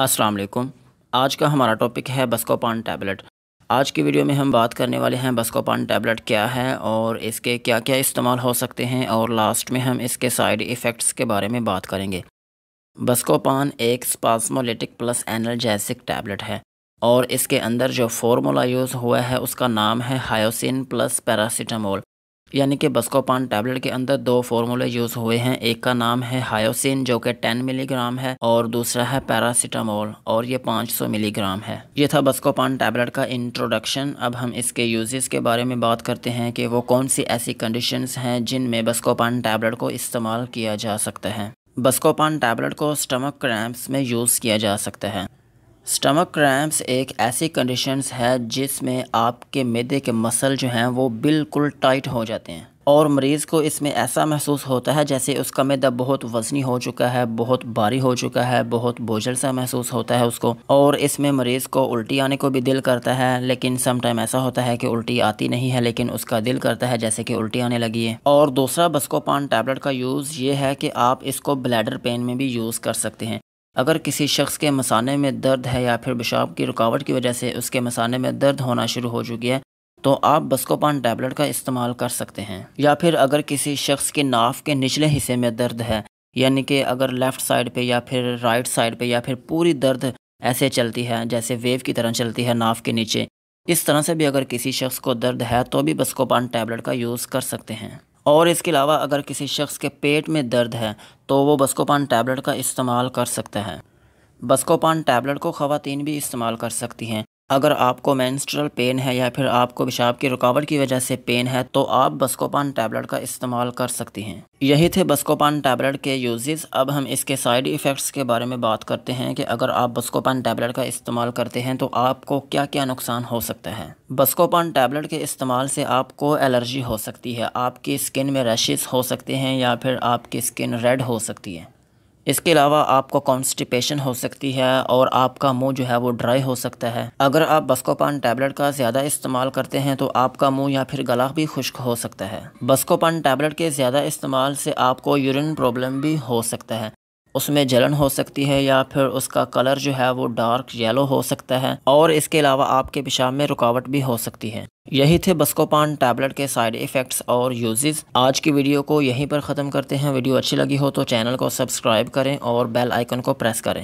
अस्सलाम वालेकुम आज का हमारा टॉपिक है बस्कोपान टैबलेट आज की वीडियो में हम बात करने वाले हैं बस्कोपान टैबलेट क्या है और इसके क्या क्या इस्तेमाल हो सकते हैं और लास्ट में हम इसके साइड इफ़ेक्ट्स के बारे में बात करेंगे बस्कोपान एक स्पासमोलिटिक प्लस एनर्जैसिक टैबलेट है और इसके अंदर जो फॉर्मूला यूज़ हुआ है उसका नाम है हायोसिन प्लस पैरासीटामोल यानी कि बस्कोपान टैबलेट के अंदर दो फॉर्मूले यूज़ हुए हैं एक का नाम है हायोसिन जो कि 10 मिलीग्राम है और दूसरा है पैरासीटामोल और ये 500 मिलीग्राम है ये था बस्कोपान टैबलेट का इंट्रोडक्शन अब हम इसके यूजेस के बारे में बात करते हैं कि वो कौन सी ऐसी कंडीशन हैं जिनमें बस्कोपान टैबलेट को इस्तेमाल किया जा सकता है बस्कोपान टैबलेट को स्टमक क्रैम्प में यूज़ किया जा सकता है स्टमक क्रैम्प्स एक ऐसी कंडीशंस है जिसमें आपके मैदे के मसल जो हैं वो बिल्कुल टाइट हो जाते हैं और मरीज़ को इसमें ऐसा महसूस होता है जैसे उसका मैदा बहुत वजनी हो चुका है बहुत भारी हो चुका है बहुत बोझल सा महसूस होता है उसको और इसमें मरीज़ को उल्टी आने को भी दिल करता है लेकिन समटाइम ऐसा होता है कि उल्टी आती नहीं है लेकिन उसका दिल करता है जैसे कि उल्टी आने लगी है और दूसरा बस्कोपान टैबलेट का यूज़ ये है कि आप इसको ब्लैडर पेन में भी यूज़ कर सकते हैं अगर किसी शख्स के मसाने में दर्द है या फिर पेशाब की रुकावट की वजह से उसके मसाने में दर्द होना शुरू हो चुकी है तो आप बस्कोपान टैबलेट का इस्तेमाल कर सकते हैं या फिर अगर किसी शख्स के नाफ के निचले हिस्से में दर्द है यानी कि अगर लेफ़्ट साइड पे या फिर राइट साइड पे या फिर पूरी दर्द ऐसे चलती है जैसे वेव की तरह चलती है नाफ के नीचे इस तरह से भी अगर किसी शख्स को दर्द है तो भी बस्कोपान टैबलेट का यूज़ कर सकते हैं और इसके अलावा अगर किसी शख्स के पेट में दर्द है तो वो बस्कोपान टैबलेट का इस्तेमाल कर सकता है बस्कोपान टैबलेट को ख़वातीन भी इस्तेमाल कर सकती हैं अगर आपको मैंस्ट्रल पेन है या फिर आपको पेशाब की रुकावट की वजह से पेन है तो आप बस्कोपान टैबलेट का इस्तेमाल कर सकती हैं यही थे बस्कोपान टैबलेट के यूजेस अब हम इसके साइड इफ़ेक्ट्स के बारे में बात करते हैं कि अगर आप बस्कोपान टैबलेट का इस्तेमाल करते हैं तो आपको क्या क्या नुकसान हो सकता है बस्कोपान टैबलेट के इस्तेमाल से आपको एलर्जी हो सकती है आपकी स्किन में रैशेज़ हो सकते हैं या फिर आपकी स्किन रेड हो सकती है इसके अलावा आपको कॉन्स्टिपेशन हो सकती है और आपका मुंह जो है वो ड्राई हो सकता है अगर आप बस्कोपान टैबलेट का ज़्यादा इस्तेमाल करते हैं तो आपका मुंह या फिर गला भी खुश्क हो सकता है बस्कोपान टैबलेट के ज़्यादा इस्तेमाल से आपको यूरिन प्रॉब्लम भी हो सकता है उसमें जलन हो सकती है या फिर उसका कलर जो है वो डार्क येलो हो सकता है और इसके अलावा आपके पेशाब में रुकावट भी हो सकती है यही थे बस्कोपान टैबलेट के साइड इफ़ेक्ट्स और यूजेस आज की वीडियो को यहीं पर ख़त्म करते हैं वीडियो अच्छी लगी हो तो चैनल को सब्सक्राइब करें और बेल आइकन को प्रेस करें